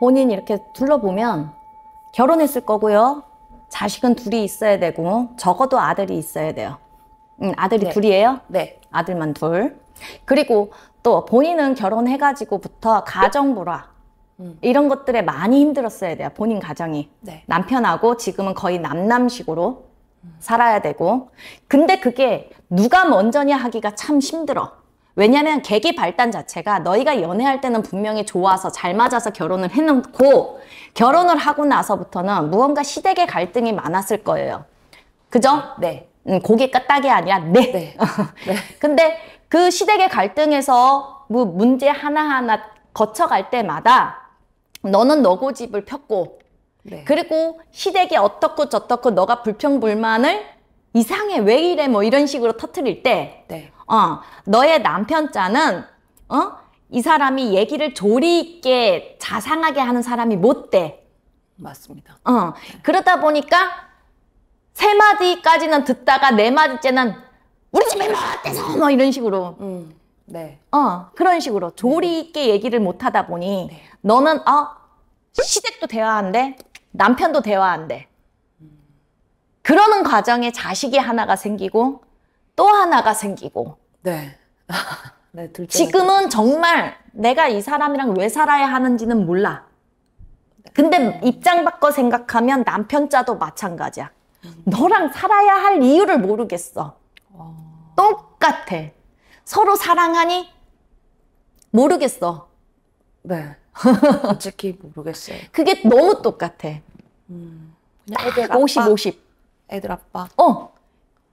본인 이렇게 둘러보면 결혼했을 거고요. 자식은 둘이 있어야 되고 적어도 아들이 있어야 돼요. 음, 아들이 네. 둘이에요? 네. 아들만 둘. 그리고 또 본인은 결혼해가지고부터 가정 불화 음. 이런 것들에 많이 힘들었어야 돼요. 본인 가정이 네. 남편하고 지금은 거의 남남식으로 살아야 되고 근데 그게 누가 먼저냐 하기가 참 힘들어. 왜냐면 계기 발단 자체가 너희가 연애할 때는 분명히 좋아서 잘 맞아서 결혼을 해놓고 결혼을 하고 나서부터는 무언가 시댁의 갈등이 많았을 거예요. 그죠? 네. 네. 음, 고개가 딱이 아니라 네. 네. 네. 네. 근데 그 시댁의 갈등에서 뭐 문제 하나하나 거쳐갈 때마다 너는 너 고집을 폈고 네. 그리고 시댁이 어떻고 저떻고 너가 불평불만을 이상해 왜 이래 뭐 이런 식으로 터트릴 때 네. 어, 너의 남편 자는 어? 이 사람이 얘기를 조리 있게 자상하게 하는 사람이 못 돼. 맞습니다. 어. 네. 그러다 보니까 세 마디까지는 듣다가 네 마디째는 우리 집에 뭐 어때서 뭐 이런 식으로 음, 네. 어, 그런 식으로 조리 있게 얘기를 못 하다 보니 네. 너는 어 시댁도 대화한대 남편도 대화한대 그러는 과정에 자식이 하나가 생기고 또 하나가 생기고 네. 네, 지금은 정말 내가 이 사람이랑 왜 살아야 하는지는 몰라. 근데 입장 바꿔 생각하면 남편자도 마찬가지야. 너랑 살아야 할 이유를 모르겠어. 똑같아. 서로 사랑하니? 모르겠어. 네. 솔직히 모르겠어요. 그게 너무 똑같아. 음, 그냥 50, 50. 애들 아빠. 어.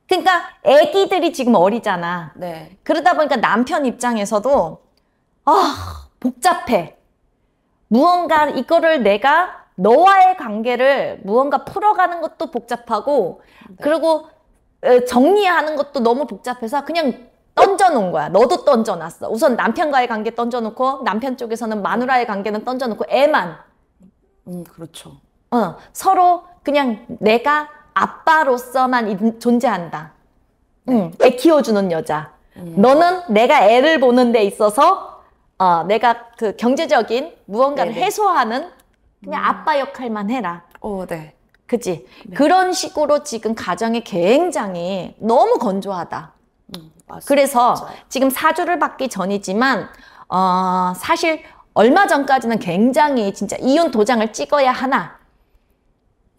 그러니까 애기들이 지금 어리잖아. 네. 그러다 보니까 남편 입장에서도 아 복잡해. 무언가 이거를 내가 너와의 관계를 무언가 풀어가는 것도 복잡하고 네. 그리고 정리하는 것도 너무 복잡해서 그냥 던져놓은 거야. 너도 던져놨어. 우선 남편과의 관계 던져놓고 남편 쪽에서는 마누라의 관계는 던져놓고 애만. 음 그렇죠. 어 서로 그냥 내가 아빠로서만 존재한다. 네. 응, 애 키워주는 여자. 음. 너는 내가 애를 보는 데 있어서 어, 내가 그 경제적인 무언가를 네네. 해소하는 그냥 음. 아빠 역할만 해라. 어, 네. 그지? 네. 그런 식으로 지금 가정이 굉장히 너무 건조하다. 음, 그래서 지금 사주를 받기 전이지만 어, 사실 얼마 전까지는 굉장히 진짜 이혼 도장을 찍어야 하나.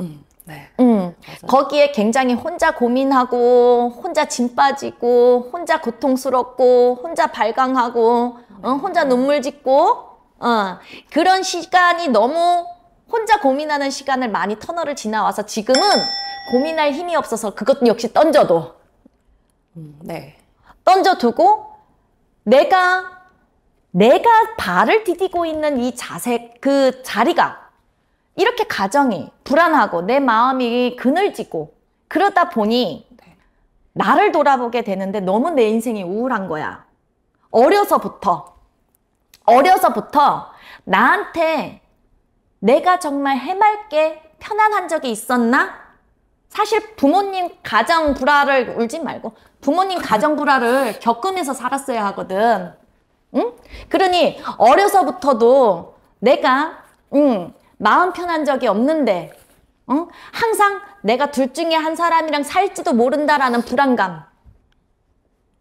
음. 네. 음. 거기에 굉장히 혼자 고민하고 혼자 짐 빠지고 혼자 고통스럽고 혼자 발광하고 어, 혼자 음. 눈물 짓고 어, 그런 시간이 너무 혼자 고민하는 시간을 많이 터널을 지나와서 지금은 고민할 힘이 없어서 그것 역시 던져도 음, 네. 던져두고 내가 내가 발을 디디고 있는 이 자세 그 자리가 이렇게 가정이 불안하고 내 마음이 그늘지고 그러다 보니 네. 나를 돌아보게 되는데 너무 내 인생이 우울한 거야. 어려서부터 어려서부터 나한테 내가 정말 해맑게 편안한 적이 있었나? 사실 부모님 가정 불화를 울지 말고 부모님 가정 불화를 겪으면서 살았어야 하거든. 응? 그러니 어려서부터도 내가 응, 마음 편한 적이 없는데 어? 항상 내가 둘 중에 한 사람이랑 살지도 모른다라는 불안감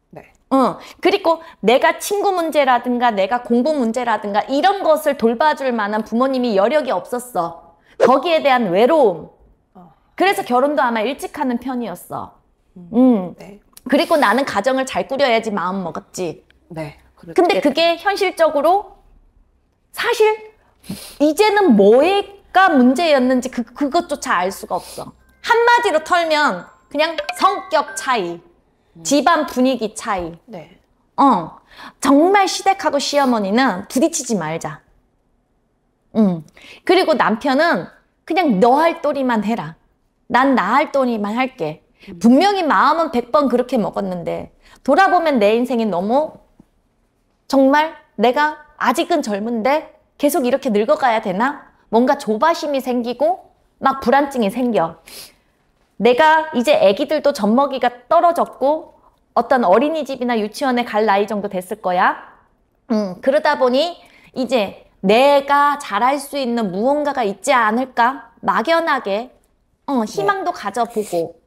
네. 어, 그리고 내가 친구 문제라든가 내가 공부 문제라든가 이런 것을 돌봐줄 만한 부모님이 여력이 없었어 거기에 대한 외로움 어. 그래서 결혼도 아마 일찍 하는 편이었어 음. 음, 네. 그리고 나는 가정을 잘 꾸려야지 마음 먹었지 네, 근데 네. 그게 현실적으로 사실 이제는 뭐가 문제였는지 그, 그것조차 알 수가 없어. 한마디로 털면 그냥 성격 차이, 집안 분위기 차이. 네. 어, 정말 시댁하고 시어머니는 부딪히지 말자. 음. 그리고 남편은 그냥 너할 도리만 해라. 난 나할 도리만 할게. 분명히 마음은 백 번 그렇게 먹었는데 돌아보면 내 인생이 너무 정말 내가 아직은 젊은데 계속 이렇게 늙어가야 되나? 뭔가 조바심이 생기고 막 불안증이 생겨. 내가 이제 아기들도 젖먹이가 떨어졌고 어떤 어린이집이나 유치원에 갈 나이 정도 됐을 거야. 음, 그러다 보니 이제 내가 잘할 수 있는 무언가가 있지 않을까? 막연하게 어, 네. 희망도 네. 가져보고.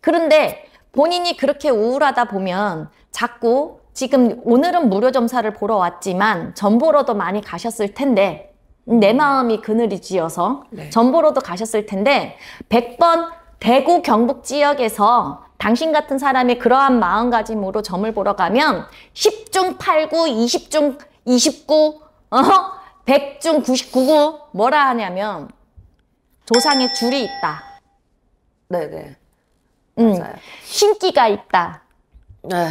그런데 본인이 그렇게 우울하다 보면 자꾸 지금 오늘은 무료 점사를 보러 왔지만 전보러도 많이 가셨을 텐데 내 마음이 그늘이지어서 네. 전보러도 가셨을 텐데 100번 대구 경북 지역에서 당신 같은 사람이 그러한 마음가짐으로 점을 보러 가면 10중 8구 20중 29 어? 100중 99구 뭐라 하냐면 조상의 줄이 있다. 네네. 음, 맞아요. 신기가 있다. 네.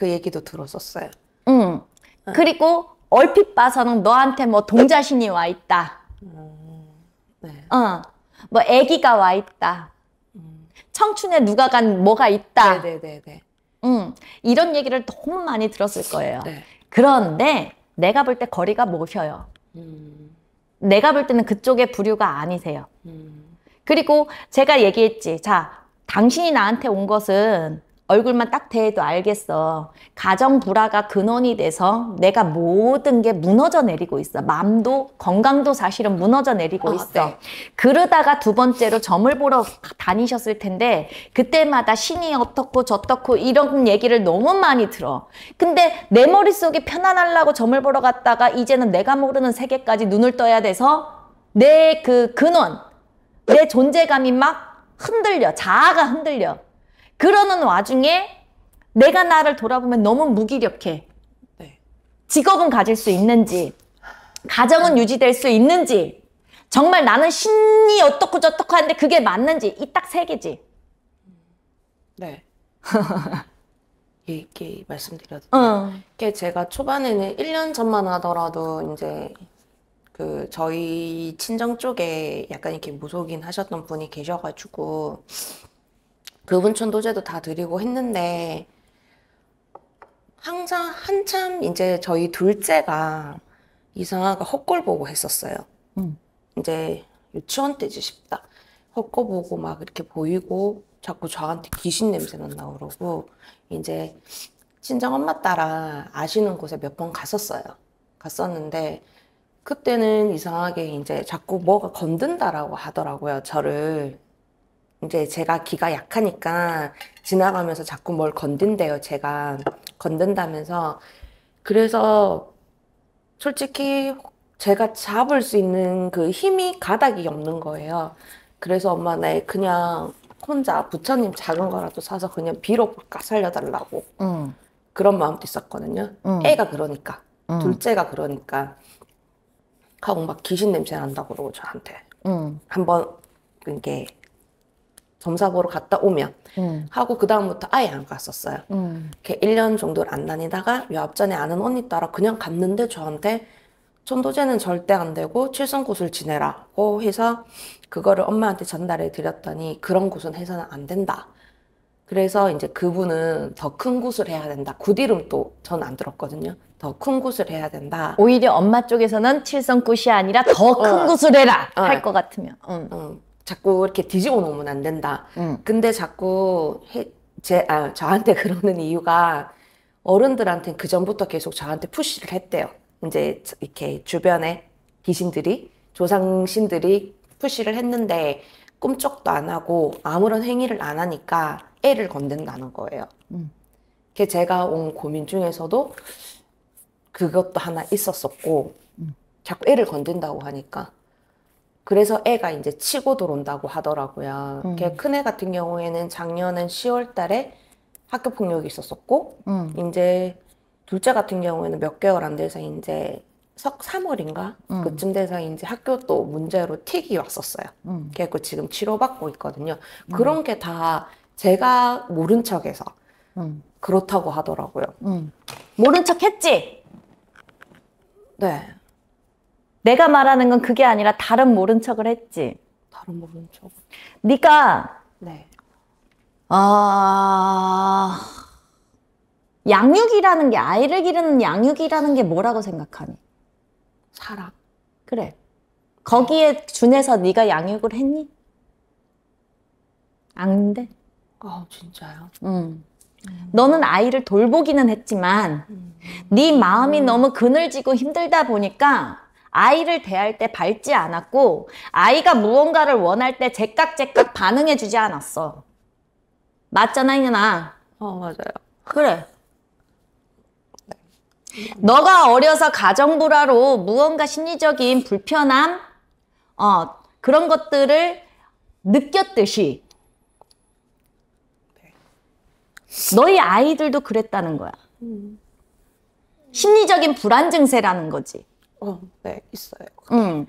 그 얘기도 들었었어요. 응. 응. 그리고 얼핏 봐서는 너한테 뭐 동자신이 와 있다. 음, 네. 어. 뭐 아기가 와 있다. 음. 청춘에 누가 간 뭐가 있다. 네네네. 음, 이런 얘기를 너무 많이 들었을 거예요. 네. 그런데 내가 볼 때 거리가 모셔요. 음. 내가 볼 때는 그쪽의 부류가 아니세요. 음. 그리고 제가 얘기했지. 자, 당신이 나한테 온 것은 얼굴만 딱 대해도 알겠어. 가정 불화가 근원이 돼서 내가 모든 게 무너져 내리고 있어. 맘도 건강도 사실은 무너져 내리고 아, 있어. 어, 네. 그러다가 두 번째로 점을 보러 다니셨을 텐데 그때마다 신이 어떻고 저떻고 이런 얘기를 너무 많이 들어. 근데 내 머릿속이 편안하려고 점을 보러 갔다가 이제는 내가 모르는 세계까지 눈을 떠야 돼서 내 그 근원, 내 존재감이 막 흔들려. 자아가 흔들려. 그러는 와중에 내가 나를 돌아보면 너무 무기력해. 네. 직업은 가질 수 있는지, 가정은 유지될 수 있는지, 정말 나는 신이 어떻고 저떻고 하는데 그게 맞는지 이 딱 세 개지. 네. 이렇게 말씀드려도 어. 이게 제가 초반에는 1년 전만 하더라도 이제 그 저희 친정 쪽에 약간 이렇게 무속인 하셨던 분이 계셔가지고 금분천 도제도 다 드리고 했는데 항상 한참 이제 저희 둘째가 이상하게 헛골 보고 했었어요. 음. 이제 유치원 때지 싶다. 헛골 보고 막 이렇게 보이고 자꾸 저한테 귀신 냄새 난다 그러고 이제 친정 엄마 따라 아시는 곳에 몇 번 갔었어요. 갔었는데 그때는 이상하게 이제 자꾸 뭐가 건든다라고 하더라고요. 저를 이제 제가 기가 약하니까 지나가면서 자꾸 뭘 건든대요. 제가 건든다면서 그래서 솔직히 제가 잡을 수 있는 그 힘이 가닥이 없는 거예요. 그래서 엄마 나 네, 그냥 혼자 부처님 작은 거라도 사서 그냥 비어까 살려달라고 음. 그런 마음도 있었거든요. 음. 애가 그러니까 음. 둘째가 그러니까 하고 막 귀신 냄새 난다고 그러고 저한테 한번 그게 점사 보러 갔다 오면 음. 하고 그 다음부터 아예 안 갔었어요. 음. 1년 정도를 안 다니다가 요앞전에 아는 언니 따라 그냥 갔는데 저한테 천도제는 절대 안 되고 칠성 곳을 지내라고 해서 그거를 엄마한테 전달해 드렸더니 그런 곳은 해서는 안 된다. 그래서 이제 그분은 더 큰 곳을 해야 된다. 구디름또 전 안 들었거든요. 더 큰 곳을 해야 된다. 오히려 엄마 쪽에서는 칠성 곳이 아니라 더 큰 곳을 어. 해라 어. 할것 같으면. 음. 자꾸 이렇게 뒤집어 놓으면 안 된다. 음. 근데 자꾸 해, 제, 아, 저한테 그러는 이유가 어른들한테 그 전부터 계속 저한테 푸시를 했대요. 이제 이렇게 주변에 귀신들이 조상신들이 푸시를 했는데 꿈쩍도 안 하고 아무런 행위를 안 하니까 애를 건든다는 거예요. 음. 그게 제가 온 고민 중에서도 그것도 하나 있었었고 음. 자꾸 애를 건든다고 하니까 그래서 애가 이제 치고 들어온다고 하더라고요. 음. 걔큰 애 같은 경우에는 작년엔 10월 달에 학교 폭력이 있었었고, 음. 이제 둘째 같은 경우에는 몇 개월 안 돼서 이제 석 3월인가? 음. 그쯤 돼서 이제 학교 또 문제로 틱이 왔었어요. 음. 걔그 지금 치료받고 있거든요. 음. 그런 게 다 제가 모른 척해서 음. 그렇다고 하더라고요. 음. 모른 척 했지? 네. 내가 말하는 건 그게 아니라 다른 모른 척을 했지. 다른 모른 척. 네가 네. 아 양육이라는 게 아이를 기르는 양육이라는 게 뭐라고 생각하니? 사랑. 그래. 거기에 준해서 네가 양육을 했니? 아닌데. 아 진짜요? 음. 너는 아이를 돌보기는 했지만 음. 네 마음이 음. 너무 그늘지고 힘들다 보니까 아이를 대할 때 밟지 않았고 아이가 무언가를 원할 때 제깍제깍 반응해 주지 않았어. 맞잖아, 이년 어, 맞아요. 그래. 너가 어려서 가정불화로 무언가 심리적인 불편함, 어, 그런 것들을 느꼈듯이 네. 너희 아이들도 그랬다는 거야. 음. 심리적인 불안 증세라는 거지. 어, 네, 있어요. 음.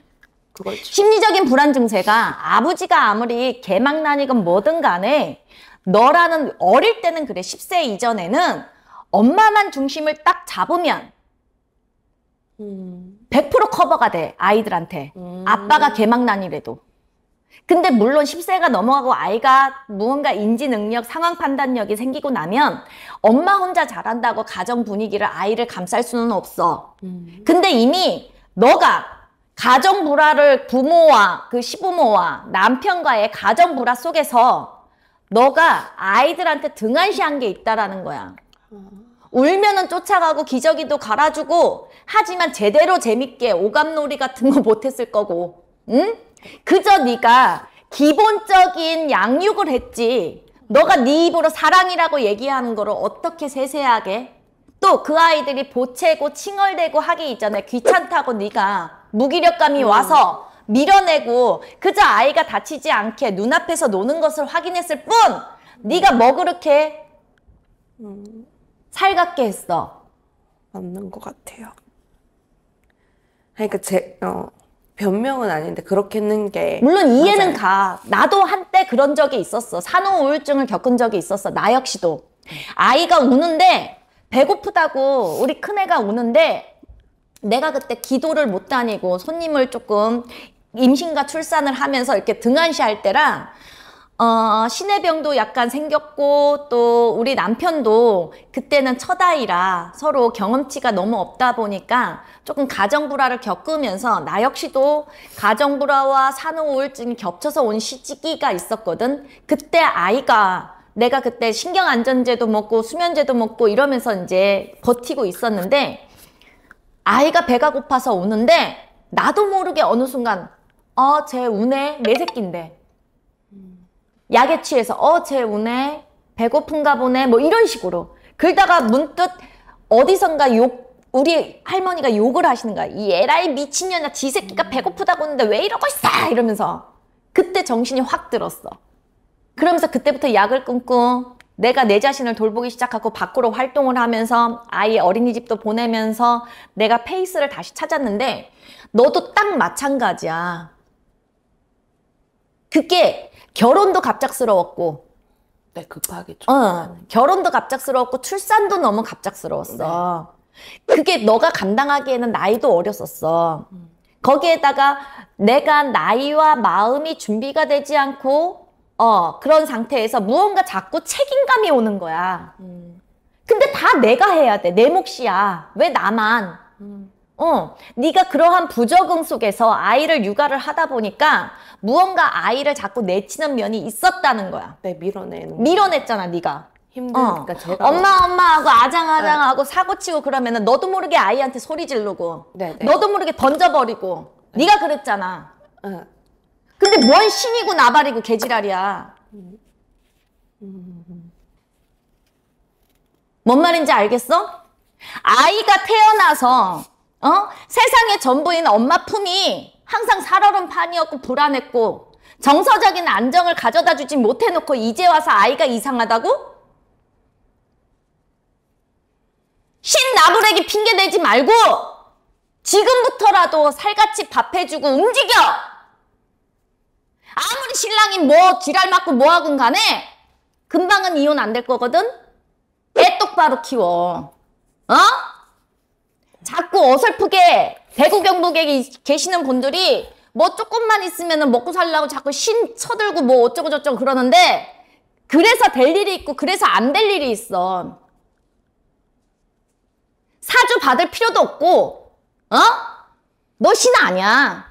그걸 심리적인 불안 증세가 아버지가 아무리 개망난이건 뭐든 간에 너라는 어릴 때는 그래 10세 이전에는 엄마만 중심을 딱 잡으면 100% 음. 커버가 돼 아이들한테 음. 아빠가 개망난이래도 근데 물론 10세가 넘어가고 아이가 무언가 인지 능력, 상황 판단력이 생기고 나면 엄마 혼자 잘한다고 가정 분위기를 아이를 감쌀 수는 없어. 음. 근데 이미 너가 가정 불화를 부모와 그 시부모와 남편과의 가정 불화 속에서 너가 아이들한테 등한시한 게 있다라는 거야. 어. 울면은 쫓아가고 기저귀도 갈아주고 하지만 제대로 재밌게 오감놀이 같은 거 못했을 거고, 응? 그저 네가 기본적인 양육을 했지 너가 네 입으로 사랑이라고 얘기하는 거를 어떻게 세세하게 또 그 아이들이 보채고 칭얼대고 하기 이전에 귀찮다고 네가 무기력감이 음. 와서 밀어내고 그저 아이가 다치지 않게 눈앞에서 노는 것을 확인했을 뿐 네가 음. 뭐 그렇게 음. 살갑게 했어 맞는 것 같아요 그러니까 제 어, 변명은 아닌데 그렇겠는게 물론 이해는 맞아요. 가. 나도 한때 그런 적이 있었어. 산후 우울증을 겪은 적이 있었어. 나 역시도. 아이가 우는데 배고프다고 우리 큰애가 우는데 내가 그때 기도를 못 다니고 손님을 조금 임신과 출산을 하면서 이렇게 등한시 할 때랑 어, 신내병도 약간 생겼고 또 우리 남편도 그때는 첫 아이라 서로 경험치가 너무 없다 보니까 조금 가정불화를 겪으면서 나 역시도 가정불화와 산후우울증이 겹쳐서 온 시기가 있었거든. 그때 아이가 내가 그때 신경안전제도 먹고 수면제도 먹고 이러면서 이제 버티고 있었는데 아이가 배가 고파서 우는데 나도 모르게 어느 순간 어, 쟤 우네. 내 새끼인데. 약에 취해서 어, 쟤 우네. 배고픈가 보네. 뭐 이런 식으로. 그러다가 문득 어디선가 욕 우리 할머니가 욕을 하시는 거야. 이 에라이 미친년아 지 새끼가 배고프다고 했는데 왜 이러고 있어 이러면서 그때 정신이 확 들었어. 그러면서 그때부터 약을 끊고 내가 내 자신을 돌보기 시작하고 밖으로 활동을 하면서 아이 어린이집도 보내면서 내가 페이스를 다시 찾았는데 너도 딱 마찬가지야. 그게 결혼도 갑작스러웠고 네, 급하게 좀. 어, 결혼도 갑작스러웠고 출산도 너무 갑작스러웠어. 네. 그게 너가 감당하기에는 나이도 어렸었어. 거기에다가 내가 나이와 마음이 준비가 되지 않고 어 그런 상태에서 무언가 자꾸 책임감이 오는 거야. 근데 다 내가 해야 돼. 내 몫이야. 왜 나만? 어, 네가 그러한 부적응 속에서 아이를 육아를 하다 보니까 무언가 아이를 자꾸 내치는 면이 있었다는 거야. 네, 밀어내 밀어냈잖아, 네가. 힘드니까 어. 제가 뭐 엄마 엄마 하고 아장아장 하고 사고 치고 그러면은 너도 모르게 아이한테 소리 지르고 네네. 네. 너도 모르게 던져버리고 네. 네가 그랬잖아 네. 근데 뭔 신이고 나발이고 개지랄이야 뭔 말인지 알겠어? 아이가 태어나서 어? 세상의 전부인 엄마 품이 항상 살얼음 판이었고 불안했고 정서적인 안정을 가져다 주지 못해놓고 이제 와서 아이가 이상하다고? 신나부레기 핑계대지 말고 지금부터라도 살같이 밥해주고 움직여! 아무리 신랑이 뭐 지랄 맞고 뭐하건 간에 금방은 이혼 안 될 거거든? 애 똑바로 키워. 어? 자꾸 어설프게 대구 경북에 계시는 분들이 뭐 조금만 있으면 먹고 살라고 자꾸 신 쳐들고 뭐 어쩌고저쩌고 그러는데 그래서 될 일이 있고 그래서 안 될 일이 있어. 사주 받을 필요도 없고, 어? 너 신 아니야.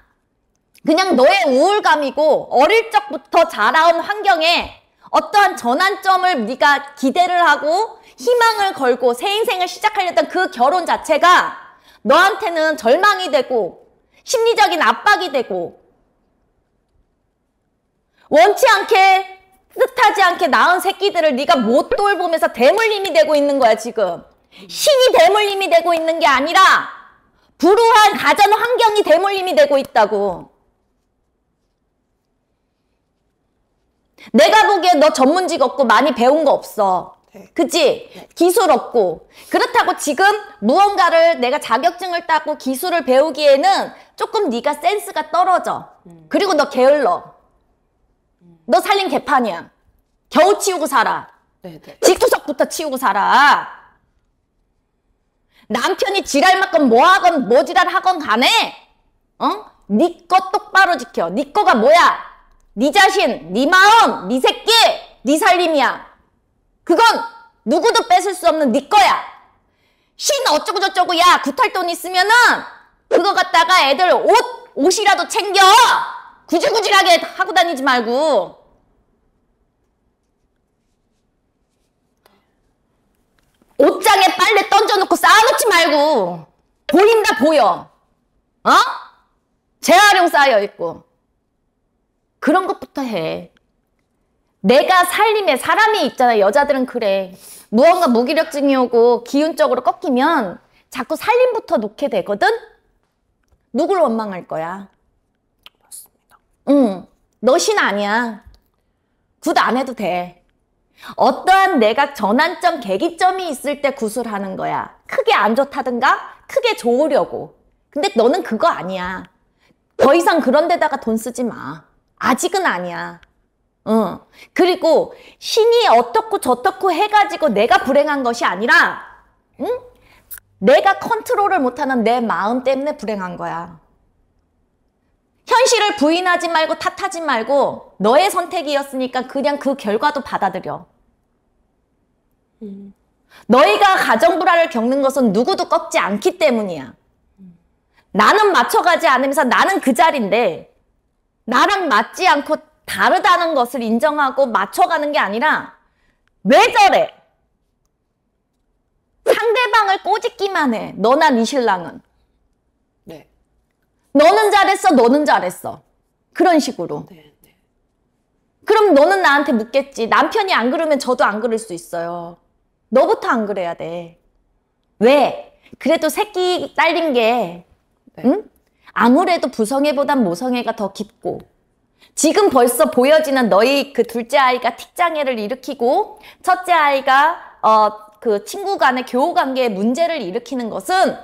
그냥 너의 우울감이고 어릴 적부터 자라온 환경에 어떠한 전환점을 네가 기대를 하고 희망을 걸고 새 인생을 시작하려던 그 결혼 자체가 너한테는 절망이 되고 심리적인 압박이 되고 원치 않게 뜻하지 않게 낳은 새끼들을 네가 못 돌보면서 대물림이 되고 있는 거야 지금 신이 대물림이 되고 있는 게 아니라 불우한 가전 환경이 대물림이 되고 있다고. 내가 보기에 너 전문직 없고 많이 배운 거 없어. 네. 그치? 네. 기술 없고. 그렇다고 지금 무언가를 내가 자격증을 따고 기술을 배우기에는 조금 네가 센스가 떨어져. 음. 그리고 너 게을러. 너 살림 개판이야. 겨우 치우고 살아. 네, 직투석부터 치우고 살아. 남편이 지랄만큼 뭐하건 뭐 지랄하건 뭐 간에 어? 니거 네 똑바로 지켜. 니네 거가 뭐야? 네 자신, 네 마음, 네 새끼, 네 살림이야. 그건 누구도 뺏을 수 없는 네 거야. 신 어쩌고저쩌고 야 구탈 돈 있으면은 그거 갖다가 애들 옷 옷이라도 챙겨 구질구질하게 하고 다니지 말고 옷장에 빨래 던져놓고 쌓아놓지 말고 보인다 보여. 어? 재활용 쌓여 있고. 그런 것부터 해. 내가 살림에 사람이 있잖아. 여자들은 그래. 무언가 무기력증이 오고 기운적으로 꺾이면 자꾸 살림부터 놓게 되거든? 누굴 원망할 거야? 맞습니다. 응. 너 신 아니야. 굿안 해도 돼. 어떠한 내가 전환점 계기점이 있을 때 구술하는 거야. 크게 안 좋다든가 크게 좋으려고. 근데 너는 그거 아니야. 더 이상 그런 데다가 돈 쓰지 마. 아직은 아니야. 응. 그리고 신이 어떻고 저떻고 해가지고 내가 불행한 것이 아니라 응? 내가 컨트롤을 못하는 내 마음 때문에 불행한 거야. 현실을 부인하지 말고 탓하지 말고 너의 선택이었으니까 그냥 그 결과도 받아들여. 너희가 가정 불화를 겪는 것은 누구도 꺾지 않기 때문이야. 나는 맞춰가지 않으면서 나는 그 자리인데 나랑 맞지 않고 다르다는 것을 인정하고 맞춰가는 게 아니라 왜 저래? 상대방을 꼬집기만 해. 너나 네 신랑은. 네. 너는 잘했어. 너는 잘했어. 그런 식으로. 네, 네. 그럼 너는 나한테 묻겠지. 남편이 안 그러면 저도 안 그럴 수 있어요. 너부터 안 그래야 돼. 왜? 그래도 새끼 딸린 게 네. 응? 아무래도 부성애보단 모성애가 더 깊고 지금 벌써 보여지는 너희 그 둘째 아이가 틱장애를 일으키고 첫째 아이가 어그 친구 간의 교우 관계에 문제를 일으키는 것은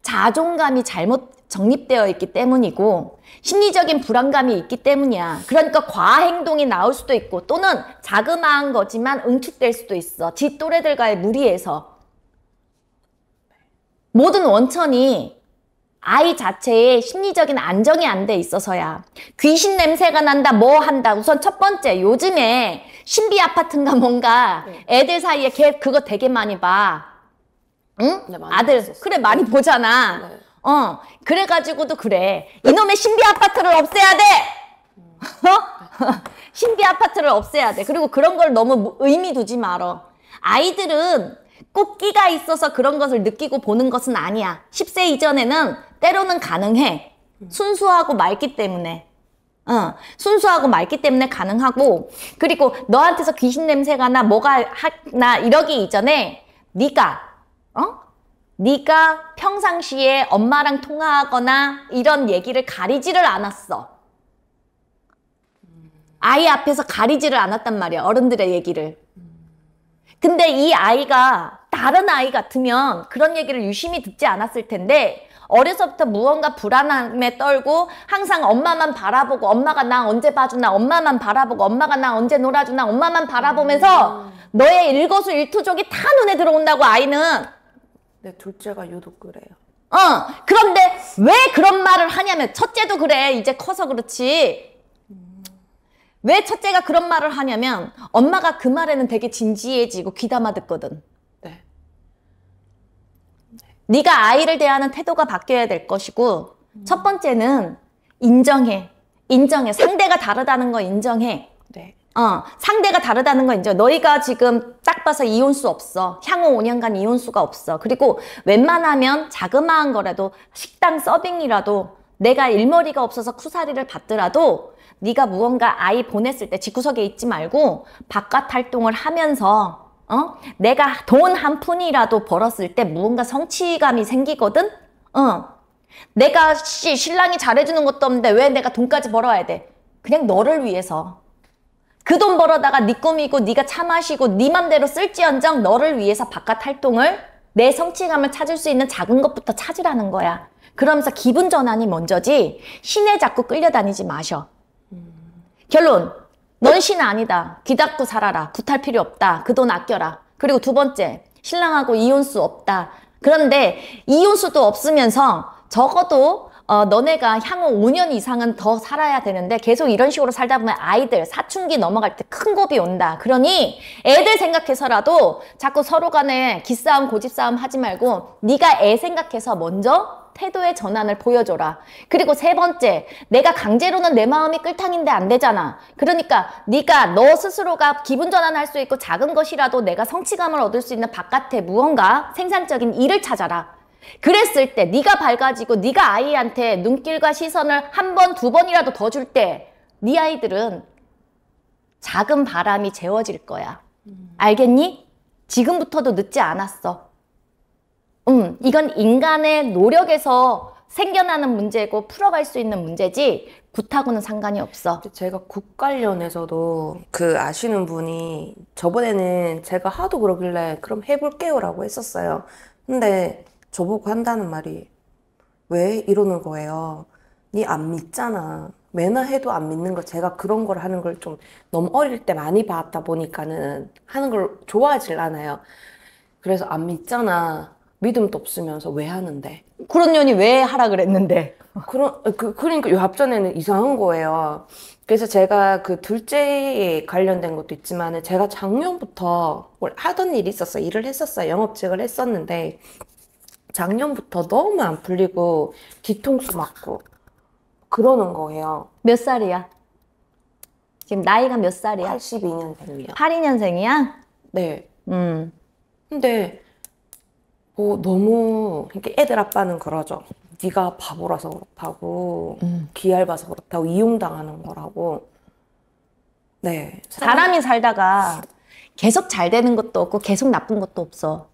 자존감이 잘못 정립되어 있기 때문이고 심리적인 불안감이 있기 때문이야. 그러니까 과 행동이 나올 수도 있고 또는 자그마한 거지만 응축될 수도 있어. 지 또래들과의 무리에서. 모든 원천이 아이 자체의 심리적인 안정이 안 돼 있어서야. 귀신 냄새가 난다, 뭐 한다. 우선 첫 번째, 요즘에 신비 아파트인가 뭔가 네. 애들 사이에 걔 그거 되게 많이 봐. 응? 네, 많이 아들, 봤었어 그래, 많이 보잖아. 네. 어, 그래가지고도 그래. 이놈의 신비 아파트를 없애야 돼! 어? 신비 아파트를 없애야 돼. 그리고 그런 걸 너무 의미 두지 말어. 아이들은 꼭 끼가 있어서 그런 것을 느끼고 보는 것은 아니야. 10세 이전에는 때로는 가능해. 순수하고 맑기 때문에. 어, 순수하고 맑기 때문에 가능하고 그리고 너한테서 귀신 냄새가 나 뭐가 하, 나 이러기 이전에 네가 어? 네가 평상시에 엄마랑 통화하거나 이런 얘기를 가리지를 않았어. 아이 앞에서 가리지를 않았단 말이야. 어른들의 얘기를. 근데 이 아이가 다른 아이 같으면 그런 얘기를 유심히 듣지 않았을 텐데 어려서부터 무언가 불안함에 떨고 항상 엄마만 바라보고 엄마가 나 언제 봐주나 엄마만 바라보고 엄마가 나 언제 놀아주나 엄마만 바라보면서 음. 너의 일거수일투족이 다 눈에 들어온다고 아이는 네, 둘째가 유독 그래요. 어, 그런데 왜 그런 말을 하냐면 첫째도 그래. 이제 커서 그렇지. 왜 첫째가 그런 말을 하냐면 엄마가 그 말에는 되게 진지해지고 귀담아 듣거든. 네. 네가 아이를 대하는 태도가 바뀌어야 될 것이고 음. 첫 번째는 인정해. 인정해. 상대가 다르다는 거 인정해. 네. 어, 상대가 다르다는 건 이제 너희가 지금 딱 봐서 이혼수 없어. 향후 5년간 이혼수가 없어. 그리고 웬만하면 자그마한 거라도 식당 서빙이라도 내가 일머리가 없어서 쿠사리를 받더라도 네가 무언가 아이 보냈을 때 집구석에 있지 말고 바깥 활동을 하면서 어? 내가 돈 한 푼이라도 벌었을 때 무언가 성취감이 생기거든? 어. 내가 씨, 신랑이 잘해주는 것도 없는데 왜 내가 돈까지 벌어야 돼? 그냥 너를 위해서 그돈 벌어다가 네꿈이고 네가 차 마시고 네 맘대로 쓸지언정 너를 위해서 바깥 활동을 내 성취감을 찾을 수 있는 작은 것부터 찾으라는 거야. 그러면서 기분 전환이 먼저지 신에 자꾸 끌려다니지 마셔. 결론. 넌 신 아니다. 귀 닫고 살아라. 구탈 필요 없다. 그 돈 아껴라. 그리고 두 번째. 신랑하고 이혼수 없다. 그런데 이혼수도 없으면서 적어도 어, 너네가 향후 5년 이상은 더 살아야 되는데 계속 이런 식으로 살다 보면 아이들 사춘기 넘어갈 때큰 겁이 온다. 그러니 애들 생각해서라도 자꾸 서로 간에 기싸움 고집싸움 하지 말고 네가 애 생각해서 먼저 태도의 전환을 보여줘라. 그리고 세 번째, 내가 강제로는 내 마음이 끌탕인데 안 되잖아. 그러니까 네가 너 스스로가 기분 전환할 수 있고 작은 것이라도 내가 성취감을 얻을 수 있는 바깥에 무언가 생산적인 일을 찾아라. 그랬을 때 네가 밝아지고 네가 아이한테 눈길과 시선을 한 번, 두 번이라도 더 줄 때 네 아이들은 작은 바람이 재워질 거야. 음. 알겠니? 지금부터도 늦지 않았어. 음, 이건 인간의 노력에서 생겨나는 문제고 풀어갈 수 있는 문제지 굿하고는 상관이 없어. 제가 굿 관련해서도 그 아시는 분이 저번에는 제가 하도 그러길래 그럼 해볼게요라고 했었어요. 근데 저보고 한다는 말이 왜 이러는 거예요. 니 안 믿잖아. 매나 해도 안 믿는 거 제가 그런 걸 하는 걸 좀 너무 어릴 때 많이 봤다 보니까는 하는 걸 좋아하질 않아요. 그래서 안 믿잖아. 믿음도 없으면서 왜 하는데? 그런 년이 왜 하라 그랬는데? 그런 그 그러니까 요합 전에는 이상한 거예요. 그래서 제가 그 둘째에 관련된 것도 있지만은 제가 작년부터 하던 일이 있었어요. 일을 했었어요. 영업직을 했었는데 작년부터 너무 안 풀리고 뒤통수 맞고 그러는 거예요. 몇 살이야? 지금 나이가 몇 살이야? 82년생이야. 82년생이야? 네. 음. 근데 뭐 너무 이렇게 애들 아빠는 그러죠. 네가 바보라서 그렇다고 음. 기얇아서 그렇다고 이용당하는 거라고. 네. 사람이 살다가 계속 잘 되는 것도 없고 계속 나쁜 것도 없어.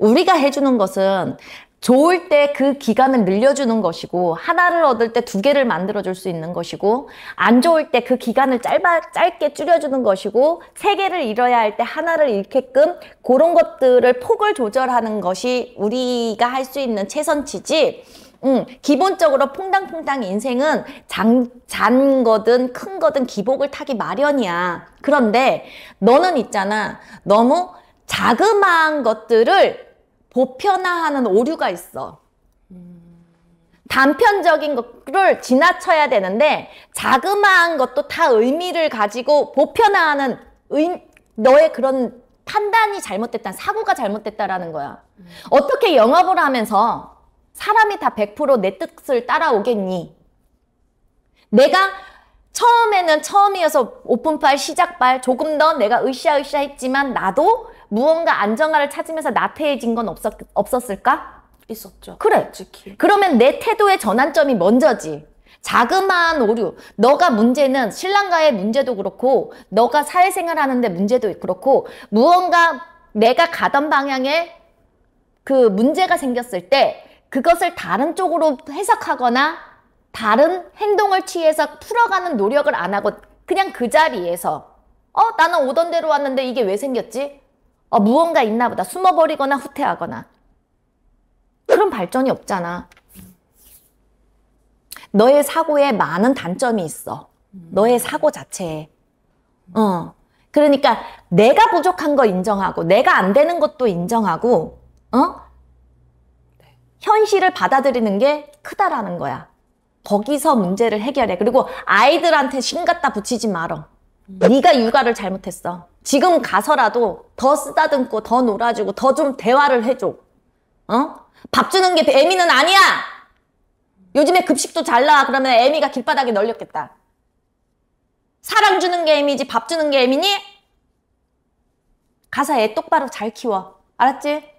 우리가 해주는 것은 좋을 때 그 기간을 늘려주는 것이고 하나를 얻을 때 두 개를 만들어줄 수 있는 것이고 안 좋을 때 그 기간을 짧아, 짧게 줄여주는 것이고 세 개를 잃어야 할 때 하나를 잃게끔 그런 것들을 폭을 조절하는 것이 우리가 할 수 있는 최선치지 음, 기본적으로 퐁당퐁당 인생은 장, 잔 거든 큰 거든 기복을 타기 마련이야. 그런데 너는 있잖아. 너무 자그마한 것들을 보편화하는 오류가 있어. 단편적인 것을 지나쳐야 되는데 자그마한 것도 다 의미를 가지고 보편화하는 의, 너의 그런 판단이 잘못됐다, 사고가 잘못됐다라는 거야. 음. 어떻게 영업을 하면서 사람이 다 100%내 뜻을 따라오겠니? 내가 처음에는 처음이어서 오픈팔, 시작발 조금 더 내가 으쌰으쌰 했지만 나도 무언가 안정화를 찾으면서 나태해진 건 없었, 없었을까? 있었죠. 그래. 솔직히. 그러면 내 태도의 전환점이 먼저지. 자그마한 오류. 너가 문제는 신랑과의 문제도 그렇고 너가 사회생활 하는데 문제도 그렇고 무언가 내가 가던 방향에 그 문제가 생겼을 때 그것을 다른 쪽으로 해석하거나 다른 행동을 취해서 풀어가는 노력을 안 하고 그냥 그 자리에서 어 나는 오던 대로 왔는데 이게 왜 생겼지? 어, 무언가 있나 보다. 숨어버리거나 후퇴하거나. 그런 발전이 없잖아. 너의 사고에 많은 단점이 있어. 너의 사고 자체에. 어. 그러니까 내가 부족한 거 인정하고 내가 안 되는 것도 인정하고 어? 현실을 받아들이는 게 크다라는 거야. 거기서 문제를 해결해. 그리고 아이들한테 신 갖다 붙이지 말어. 네가 육아를 잘못했어. 지금 가서라도 더 쓰다듬고 더 놀아주고 더 좀 대화를 해줘. 어? 밥 주는 게 애미는 아니야! 요즘에 급식도 잘 나와. 그러면 애미가 길바닥에 널렸겠다. 사랑 주는 게 애미지 밥 주는 게 애미니? 가서 애 똑바로 잘 키워. 알았지?